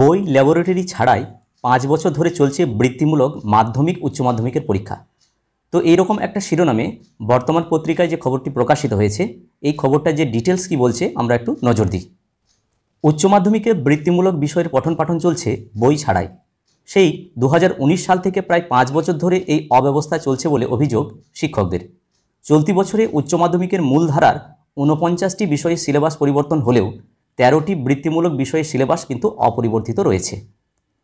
বই ল্যাবরেটরি ছাড়াই পাঁচ বছর ধরে চলছে বৃত্তিমূলক মাধ্যমিক উচ্চ মাধ্যমিকের পরীক্ষা তো এইরকম একটা শিরোনামে বর্তমান পত্রিকায় যে খবরটি প্রকাশিত হয়েছে এই খবরটা যে ডিটেলস কি বলছে আমরা একটু নজর দিই উচ্চ মাধ্যমিকে বৃত্তিমূলক বিষয়ের পঠন পাঠন চলছে বই ছাড়াই সেই দু সাল থেকে প্রায় পাঁচ বছর ধরে এই অব্যবস্থা চলছে বলে অভিযোগ শিক্ষকদের চলতি বছরে উচ্চ মাধ্যমিকের মূলধারার ঊনপঞ্চাশটি বিষয়ে সিলেবাস পরিবর্তন হলেও তেরোটি বৃত্তিমূলক বিষয়ে সিলেবাস কিন্তু অপরিবর্তিত রয়েছে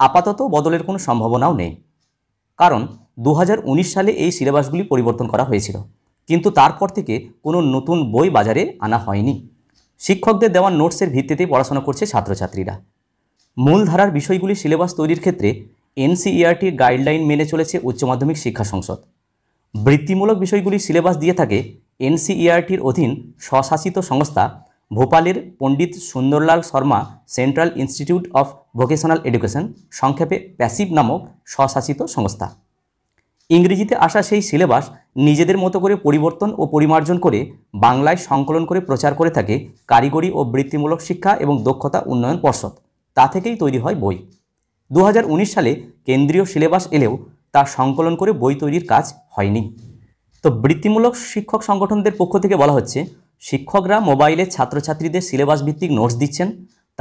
আপাতত বদলের কোনো সম্ভাবনাও নেই কারণ দু সালে এই সিলেবাসগুলি পরিবর্তন করা হয়েছিল কিন্তু তারপর থেকে কোনো নতুন বই বাজারে আনা হয়নি শিক্ষকদের দেওয়া নোটসের ভিত্তিতেই পড়াশোনা করছে ছাত্রছাত্রীরা মূলধারার বিষয়গুলি সিলেবাস তৈরির ক্ষেত্রে এনসিইআরটি গাইডলাইন মেনে চলেছে উচ্চ মাধ্যমিক শিক্ষা সংসদ বৃত্তিমূলক বিষয়গুলি সিলেবাস দিয়ে থাকে এনসিইআরটির অধীন স্বশাসিত সংস্থা ভোপালের Pandit Sundarlal Sharma Central Institute of Vocational Education সংক্ষেপে প্যাসিভ নামক স্বশাসিত সংস্থা ইংরেজিতে আসা সেই সিলেবাস নিজেদের মতো করে পরিবর্তন ও পরিমার্জন করে বাংলায় সংকলন করে প্রচার করে থাকে কারিগরি ও বৃত্তিমূলক শিক্ষা এবং দক্ষতা উন্নয়ন পর্ষদ তা থেকেই তৈরি হয় বই দু সালে কেন্দ্রীয় সিলেবাস এলেও তা সংকলন করে বই তৈরির কাজ হয়নি তো বৃত্তিমূলক শিক্ষক সংগঠনদের পক্ষ থেকে বলা হচ্ছে শিক্ষকরা মোবাইলে ছাত্রছাত্রীদের সিলেবাস ভিত্তিক নোটস দিচ্ছেন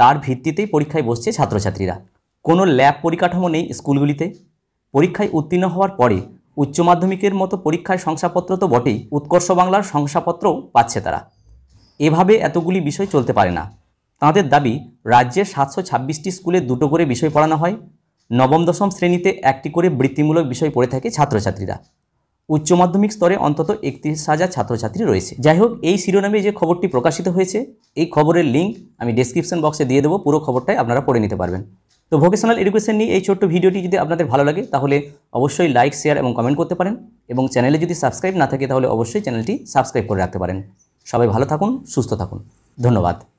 তার ভিত্তিতেই পরীক্ষায় বসছে ছাত্রছাত্রীরা কোনো ল্যাব পরিকাঠামো নেই স্কুলগুলিতে পরীক্ষায় উত্তীর্ণ হওয়ার পরে উচ্চ মাধ্যমিকের মতো পরীক্ষায় শংসাপত্র তো বটেই উৎকর্ষ বাংলার শংসাপত্রও পাচ্ছে তারা এভাবে এতগুলি বিষয় চলতে পারে না তাঁদের দাবি রাজ্যের সাতশো ছাব্বিশটি স্কুলে দুটো করে বিষয় পড়ানো হয় নবম দশম শ্রেণীতে একটি করে বৃত্তিমূলক বিষয় পড়ে থাকে ছাত্রছাত্রীরা উচ্চ মাধ্যমিক স্তরে অন্তত একত্রিশ হাজার ছাত্রছাত্রী রয়েছে যাই হোক এই শিরোনামে যে খবরটি প্রকাশিত হয়েছে এই খবরের লিঙ্ক আমি ডেসক্রিপশন বক্সে দিয়ে দেবো পুরো খবরটাই আপনারা পড়ে নিতে পারবেন তো ভোকেশনাল এডুকেশন নিয়ে এই ছোট্ট ভিডিওটি যদি আপনাদের ভালো লাগে তাহলে অবশ্যই লাইক শেয়ার এবং কমেন্ট করতে পারেন এবং চ্যানেলে যদি সাবস্ক্রাইব না থাকে তাহলে অবশ্যই চ্যানেলটি সাবস্ক্রাইব করে রাখতে পারেন সবাই ভালো থাকুন সুস্থ থাকুন ধন্যবাদ